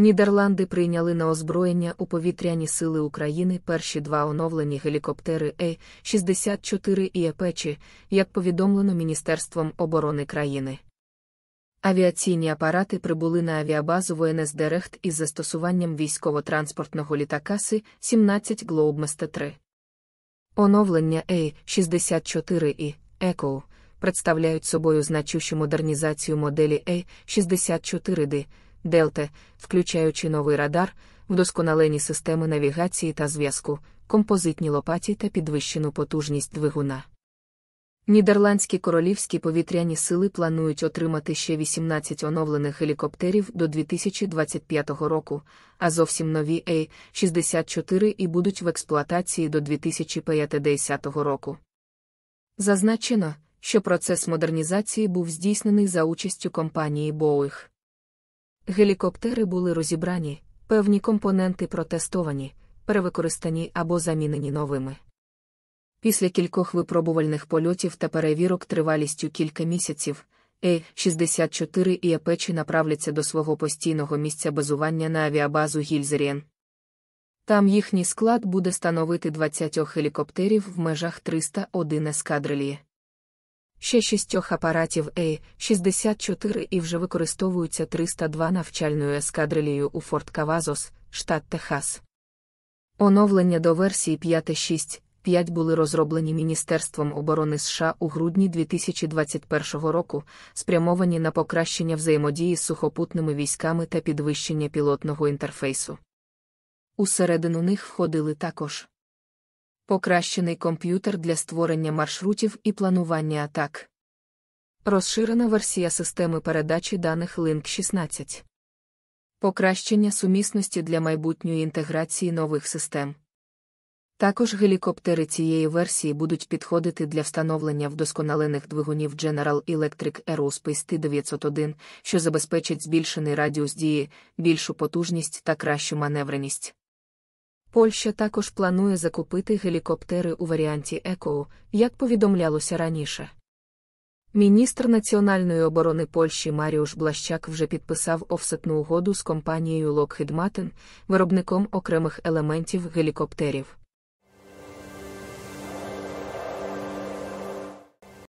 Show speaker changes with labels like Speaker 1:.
Speaker 1: Нідерланди прийняли на озброєння у повітряні сили України перші два оновлені гелікоптери Е-64 і Епечі, як повідомлено Міністерством оборони країни. Авіаційні апарати прибули на авіабазу ВНС Дерехт із застосуванням військово-транспортного літака Си 17 Globemaster 3. Оновлення е 64 і «Еко» представляють собою значущу модернізацію моделі е 64 d Дельте, включаючи новий радар, вдосконалені системи навігації та зв'язку, композитні лопаті та підвищену потужність двигуна. Нідерландські королівські повітряні сили планують отримати ще 18 оновлених гелікоптерів до 2025 року, а зовсім нові a 64 і будуть в експлуатації до 2050 року. Зазначено, що процес модернізації був здійснений за участю компанії Boeing. Гелікоптери були розібрані, певні компоненти протестовані, перевикористані або замінені новими. Після кількох випробувальних польотів та перевірок тривалістю кілька місяців, е 64 і Епечі направляться до свого постійного місця базування на авіабазу Гільзеріен. Там їхній склад буде становити 20 гелікоптерів в межах 301 ескадрилії ще шістьох апаратів A-64 е і вже використовуються 302 навчальною ескадрилією у Форт Кавазос, штат Техас. Оновлення до версії 5.6.5 були розроблені Міністерством оборони США у грудні 2021 року, спрямовані на покращення взаємодії з сухопутними військами та підвищення пілотного інтерфейсу. Усередину них входили також Покращений комп'ютер для створення маршрутів і планування атак. Розширена версія системи передачі даних Link 16. Покращення сумісності для майбутньої інтеграції нових систем. Також гелікоптери цієї версії будуть підходити для встановлення вдосконалених двигунів General Electric Aerospace T901, що забезпечить збільшений радіус дії, більшу потужність та кращу маневреність. Польща також планує закупити гелікоптери у варіанті ЕКОУ, як повідомлялося раніше. Міністр національної оборони Польщі Маріуш Блащак вже підписав офсетну угоду з компанією Lockheed Martin, виробником окремих елементів гелікоптерів.